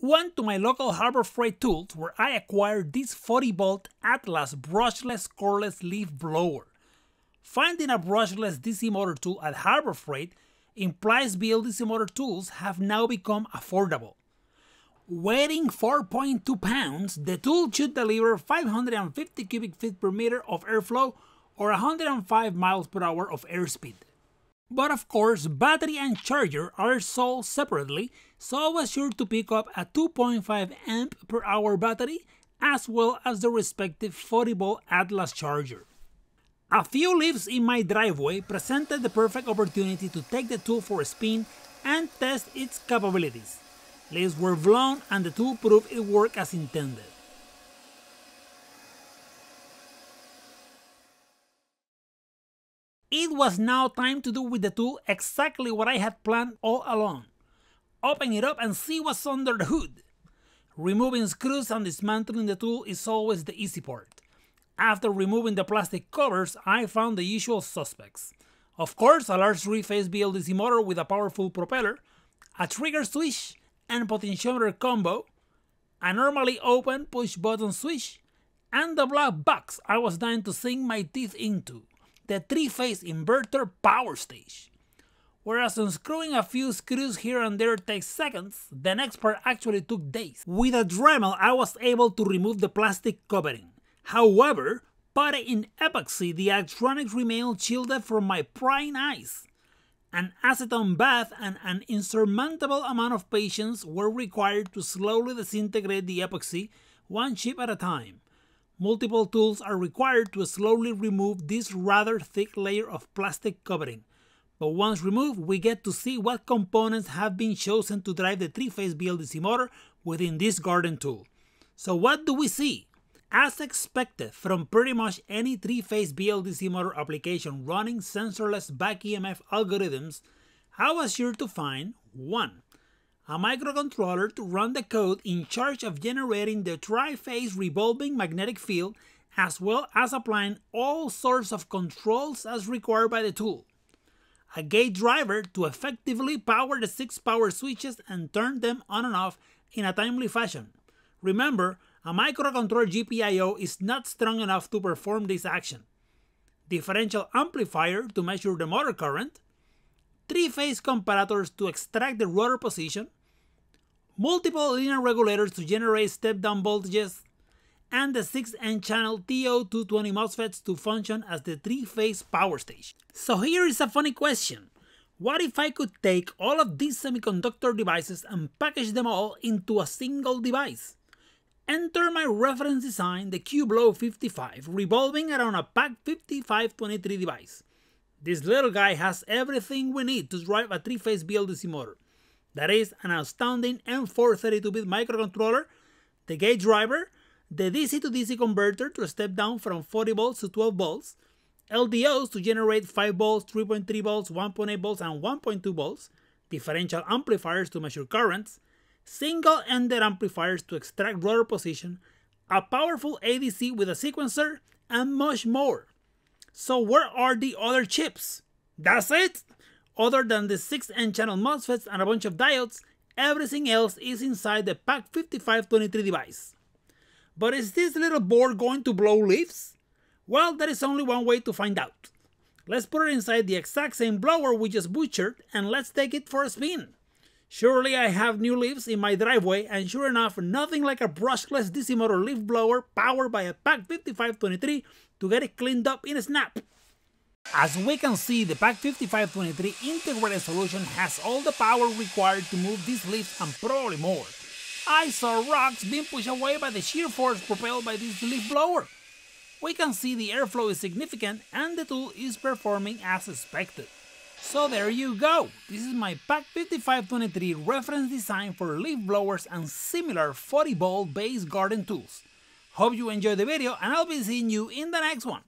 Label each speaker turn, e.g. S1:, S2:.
S1: Went to my local Harbor Freight Tools where I acquired this 40 volt Atlas brushless cordless leaf blower. Finding a brushless DC motor tool at Harbor Freight implies BLDC motor tools have now become affordable. Weighing 4.2 pounds, the tool should deliver 550 cubic feet per meter of airflow or 105 miles per hour of airspeed. But of course, battery and charger are sold separately, so I was sure to pick up a 2.5 amp per hour battery as well as the respective 40 volt Atlas charger. A few leaves in my driveway presented the perfect opportunity to take the tool for a spin and test its capabilities. Leaves were blown and the tool proved it worked as intended. It was now time to do with the tool exactly what I had planned all along. Open it up and see what's under the hood. Removing screws and dismantling the tool is always the easy part. After removing the plastic covers, I found the usual suspects. Of course, a large three-phase BLDC motor with a powerful propeller, a trigger switch and potentiometer combo, a normally open push-button switch, and the black box I was dying to sink my teeth into the three-phase inverter power stage. Whereas unscrewing a few screws here and there takes seconds, the next part actually took days. With a Dremel I was able to remove the plastic covering. However, putty in epoxy the electronics remained shielded from my prying eyes. An acetone bath and an insurmountable amount of patience were required to slowly disintegrate the epoxy, one chip at a time. Multiple tools are required to slowly remove this rather thick layer of plastic covering. But once removed, we get to see what components have been chosen to drive the three-phase BLDC motor within this garden tool. So what do we see? As expected from pretty much any three-phase BLDC motor application running sensorless back EMF algorithms, I was sure to find 1 a microcontroller to run the code in charge of generating the tri-phase revolving magnetic field as well as applying all sorts of controls as required by the tool. A gate driver to effectively power the six power switches and turn them on and off in a timely fashion. Remember, a microcontroller GPIO is not strong enough to perform this action. Differential amplifier to measure the motor current, three-phase comparators to extract the rotor position, multiple linear regulators to generate step-down voltages, and the 6N channel TO220 MOSFETs to function as the three-phase power station. So here is a funny question. What if I could take all of these semiconductor devices and package them all into a single device? Enter my reference design, the QBLOW 55, revolving around a PAC5523 device. This little guy has everything we need to drive a three-phase BLDC motor that is an outstanding M432-bit microcontroller, the gate driver, the DC to DC converter to step down from 40 volts to 12 volts, LDOs to generate 5 volts, 3.3 volts, 1.8 volts, and 1.2 volts, differential amplifiers to measure currents, single-ended amplifiers to extract rotor position, a powerful ADC with a sequencer, and much more. So where are the other chips? That's it! Other than the 6 N channel MOSFETs and a bunch of diodes, everything else is inside the PAC5523 device. But is this little board going to blow leaves? Well, there is only one way to find out. Let's put it inside the exact same blower we just butchered and let's take it for a spin. Surely I have new leaves in my driveway and sure enough, nothing like a brushless DC motor leaf blower powered by a PAC5523 to get it cleaned up in a snap. As we can see, the Pack 5523 integrated solution has all the power required to move these leaves and probably more. I saw rocks being pushed away by the shear force propelled by this leaf blower. We can see the airflow is significant and the tool is performing as expected. So there you go, this is my Pack 5523 reference design for leaf blowers and similar 40 volt based garden tools. Hope you enjoyed the video and I'll be seeing you in the next one.